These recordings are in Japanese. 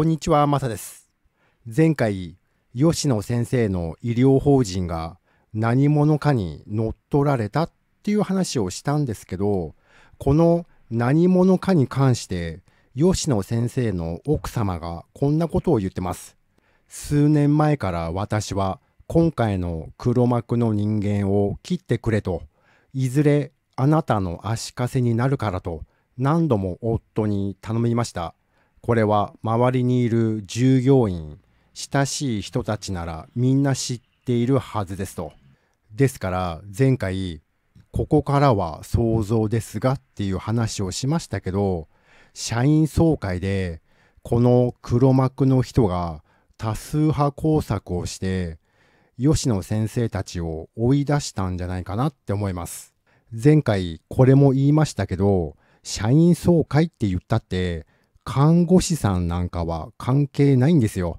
こんにちは、まさです。前回、吉野先生の医療法人が何者かに乗っ取られたっていう話をしたんですけど、この何者かに関して、吉野先生の奥様がこんなことを言ってます。数年前から私は今回の黒幕の人間を切ってくれと、いずれあなたの足かせになるからと何度も夫に頼みました。これは周りにいる従業員親しい人たちならみんな知っているはずですとですから前回ここからは想像ですがっていう話をしましたけど社員総会でこの黒幕の人が多数派工作をして吉野先生たちを追い出したんじゃないかなって思います。前回これも言いましたけど社員総会って言ったって看護師さんなんかは関係ないんですよ。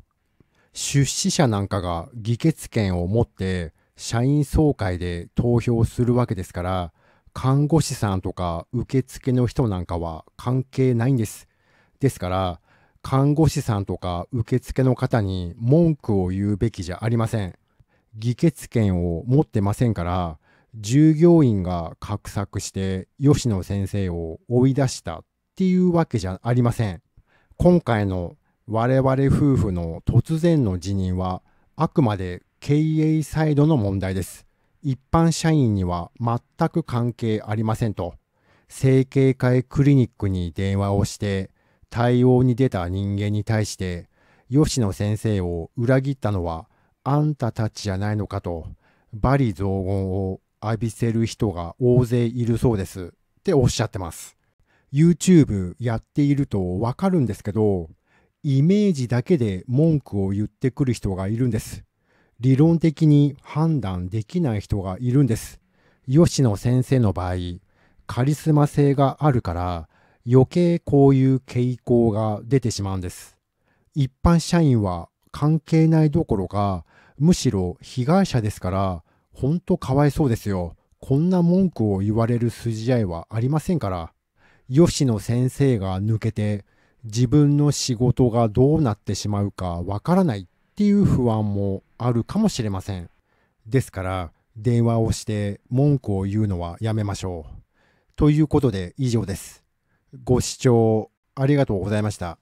出資者なんかが議決権を持って社員総会で投票するわけですから、看護師さんとか受付の人なんかは関係ないんです。ですから、看護師さんとか受付の方に文句を言うべきじゃありません。議決権を持ってませんから、従業員が画策して吉野先生を追い出したっていうわけじゃありません。今回の我々夫婦の突然の辞任はあくまで経営サイドの問題です。一般社員には全く関係ありませんと、整形外クリニックに電話をして対応に出た人間に対して吉野先生を裏切ったのはあんたたちじゃないのかと、罵詈雑言を浴びせる人が大勢いるそうですっておっしゃってます。YouTube やっているとわかるんですけど、イメージだけで文句を言ってくる人がいるんです。理論的に判断できない人がいるんです。吉野先生の場合、カリスマ性があるから余計こういう傾向が出てしまうんです。一般社員は関係ないどころか、むしろ被害者ですから、ほんとかわいそうですよ。こんな文句を言われる筋合いはありませんから。吉野先生が抜けて自分の仕事がどうなってしまうかわからないっていう不安もあるかもしれません。ですから電話をして文句を言うのはやめましょう。ということで以上です。ご視聴ありがとうございました。